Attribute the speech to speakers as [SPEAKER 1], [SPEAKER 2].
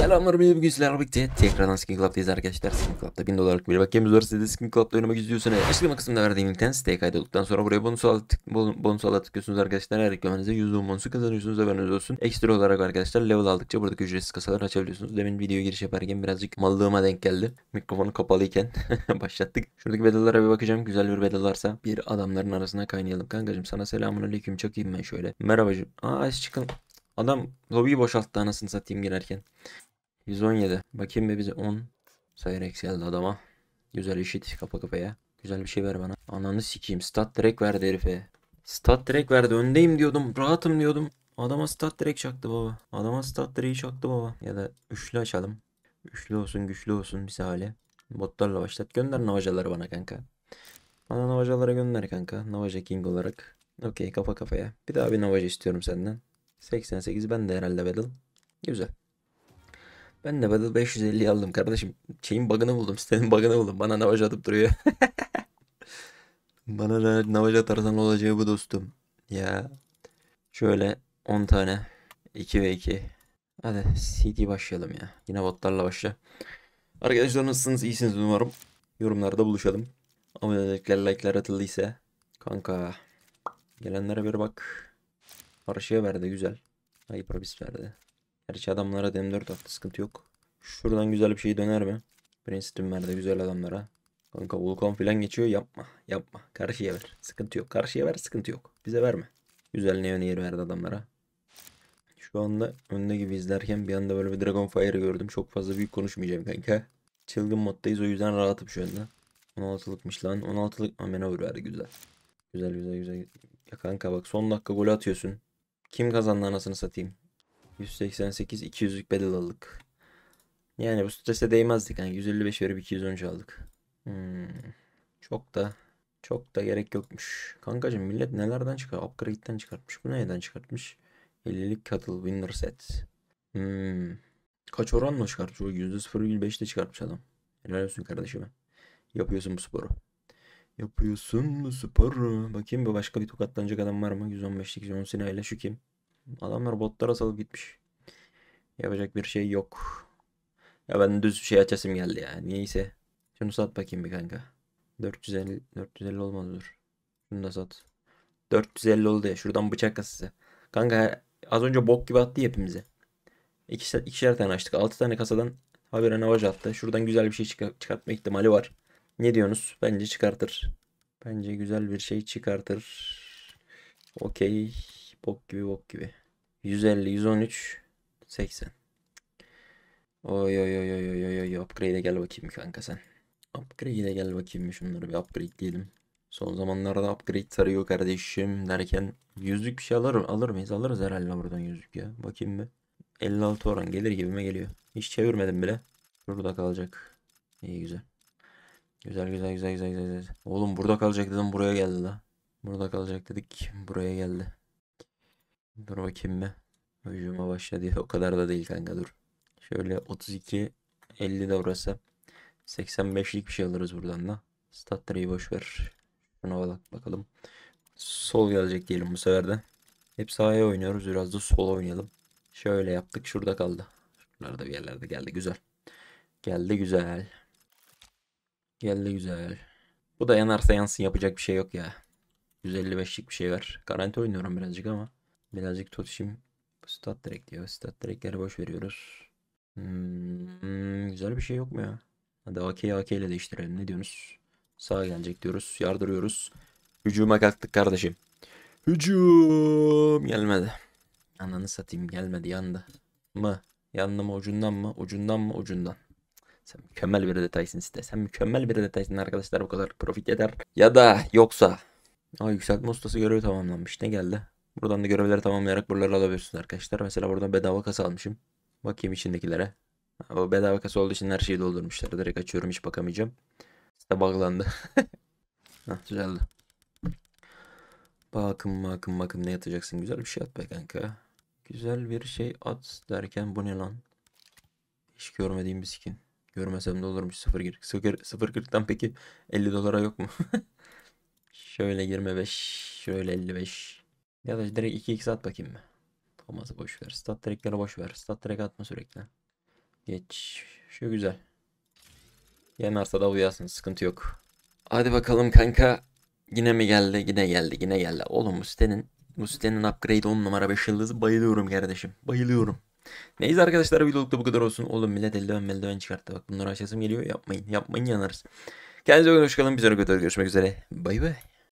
[SPEAKER 1] Selamlar benim bugün sizlerle birlikte tekrardan Skin Club'dayız arkadaşlar. Skin Club'da 1000 dolarlık bir bakiyemiz var. Siz Skin Club'da oynamak istiyorsanız açıklama kısmında verdiğim linkten siteye kaydolduktan sonra buraya bonus al tık, bonus ala tıklıyorsunuz arkadaşlar. Her eklemenizde 100 bonusu kazanıyorsunuz haberiniz olsun. Ekstra olarak arkadaşlar level aldıkça buradaki ücretsiz kasaları açabiliyorsunuz. Demin videoya giriş yaparken birazcık mallığıma denk geldi. Mikrofonu kapalıyken başlattık. Şuradaki bedellara bir bakacağım. Güzel bir bedel varsa bir adamların arasına kaynayalım. Kankacım sana selamun aleyküm. Çok iyiyim ben şöyle. Merhabacım. Aa çıkın. Adam lobiyi boşalttı anasını satayım girerken. 117. Bakayım be bize 10. Sayı eksi geldi adama. Güzel eşit kapa kafaya. Güzel bir şey ver bana. Ananı sikeyim. Stat direkt verdi herife. Stat direkt verdi. Öndeyim diyordum. Rahatım diyordum. Adama stat direkt çaktı baba. Adama stat direği çaktı baba. Ya da üçlü açalım. Üçlü olsun güçlü olsun bir hale. Botlarla başlat. Gönder navajaları bana kanka. Bana navajaları gönder kanka. Navaja king olarak. Okey kafa kafaya. Bir daha bir navaj istiyorum senden. 88 ben de herhalde battle. Güzel. Ben de Battle 550 aldım kardeşim. Şeyin bug'ını buldum. Sitenin bug'ını buldum. Bana navaj atıp duruyor. Bana da navaj atarsan olacağı bu dostum. Ya. Şöyle 10 tane. 2 ve 2. Hadi CD başlayalım ya. Yine botlarla başla. Arkadaşlar nasılsınız? İyisiniz umarım. Yorumlarda buluşalım. Abonelikler, like'lar atıldıysa. Kanka. Gelenlere bir bak. Arşiye verdi güzel. Hyperbis verdi. Gerçi adamlara M4 attı sıkıntı yok. Şuradan güzel bir şey döner mi? Princeton verdi güzel adamlara. Kanka Vulkan falan geçiyor yapma yapma. Karşıya ver sıkıntı yok. Karşıya ver sıkıntı yok. Bize verme. Güzel neon yeri verdi adamlara. Şu anda önde gibi izlerken bir anda böyle bir Dragon Fire gördüm. Çok fazla büyük konuşmayacağım kanka. Çılgın moddayız o yüzden rahatım şu anda. 16'lıkmış lan. 16'lık amenavr verdi güzel. Güzel güzel güzel. Ya kanka bak son dakika golü atıyorsun. Kim kazandı anasını satayım. 188 200'lük bedel aldık. Yani bu strese değmezdik. Yani 155 verip 210 aldık. Hmm. Çok da çok da gerek yokmuş. Kankacım millet nelerden çıkar? Upgrade'den çıkartmış. Bu neyden çıkartmış? 50'lik katıl winner set. Hmm. Kaç oranla çıkartmış? O %0,5'te çıkartmış adam. Helal olsun kardeşime. Yapıyorsun bu sporu. Yapıyorsun bu sporu. Bakayım bir başka bir tokatlanacak adam var mı? 115'lik John Cena ile şu kim? Adamlar botlara salıp gitmiş. Yapacak bir şey yok. Ya ben düz şey açasım geldi ya. Niyeyse. Şunu sat bakayım bir kanka. 450 450 olmaz dur. Şunu da sat. 450 oldu ya. Şuradan bıçak kasası. Kanka az önce bok gibi attı hepimize. İki, ikişer tane açtık. 6 tane kasadan habire navaj attı. Şuradan güzel bir şey çık çıkartma ihtimali var. Ne diyorsunuz? Bence çıkartır. Bence güzel bir şey çıkartır. Okey. Bok gibi bok gibi. 150, 113, 80. Oy oy oy oy oy oy oy. upgrade'e gel bakayım kanka sen. Upgrade'e gel bakayım şunları bir upgrade diyelim. Son zamanlarda upgrade sarıyor kardeşim derken yüzlük bir şey alır, alır mıyız? Alırız herhalde buradan yüzlük ya. Bakayım bir. 56 oran gelir gibime geliyor. Hiç çevirmedim bile. Burada kalacak. İyi güzel. Güzel güzel güzel güzel güzel. Oğlum burada kalacak dedim buraya geldi la. Burada kalacak dedik buraya geldi. Dur bakayım mı? Hücuma başladı diye. O kadar da değil kanka dur. Şöyle 32 50 de orası. 85'lik bir şey alırız buradan da. Statları boş ver. Şuna bak bakalım. Sol gelecek diyelim bu sefer de. Hep sahaya oynuyoruz. Biraz da sol oynayalım. Şöyle yaptık. Şurada kaldı. Şunlar bir yerlerde geldi. Güzel. Geldi güzel. Geldi güzel. Bu da yanarsa yansın yapacak bir şey yok ya. 155'lik bir şey var. Garanti oynuyorum birazcık ama. Birazcık Totişim stat direkt diyor. Stat direktleri boş veriyoruz. Hmm, güzel bir şey yok mu ya? Hadi AK AK ile değiştirelim. Ne diyorsunuz? Sağa gelecek diyoruz. Yardırıyoruz. Hücuma kalktık kardeşim. Hücum gelmedi. Ananı satayım gelmedi yandı. Mı? Yandı mı ucundan mı? Ucundan mı? Ucundan. Sen mükemmel bir detaysın site. Sen mükemmel bir detaysın arkadaşlar bu kadar profit eder. Ya da yoksa. Aa yükseltme ustası görevi tamamlanmış. Ne geldi? Buradan da görevleri tamamlayarak buraları alabilirsiniz arkadaşlar. Mesela burada bedava kasa almışım. Bakayım içindekilere. O bedava kasa olduğu için her şeyi doldurmuşlar. Direkt açıyorum hiç bakamayacağım. İşte bağlandı. Hah, düzeldi. Bakın bakın bakın ne yatacaksın. Güzel bir şey at be kanka. Güzel bir şey at derken bu ne lan? Hiç görmediğim bir skin. Görmesem de olurmuş 0.40. 0.40'dan peki 50 dolara yok mu? şöyle 25, şöyle 55. Ya da direkt 2x at bakayım mı? Olmazsa boş ver. Stat direklere boş ver. Stat direkt atma sürekli. Geç. Şu güzel. Yenarsa da uyarsın. Sıkıntı yok. Hadi bakalım kanka. Yine mi geldi? Yine geldi. Yine geldi. Oğlum bu sitenin bu sitenin upgrade 10 numara 5 yıldızı. Bayılıyorum kardeşim. Bayılıyorum. Neyse arkadaşlar videolukta bu kadar olsun. Oğlum millet eldiven meldiven çıkarttı. Bak bunları açasım geliyor. Yapmayın. Yapmayın yanarız. Kendinize hoşçakalın. Bir sonraki videoda görüşmek üzere. Bay bay.